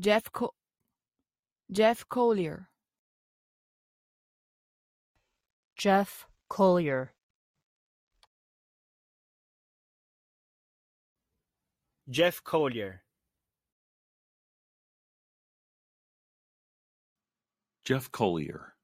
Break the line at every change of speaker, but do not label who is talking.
Jeff Co- Jeff Collier. Jeff Collier. Jeff Collier. Jeff Collier.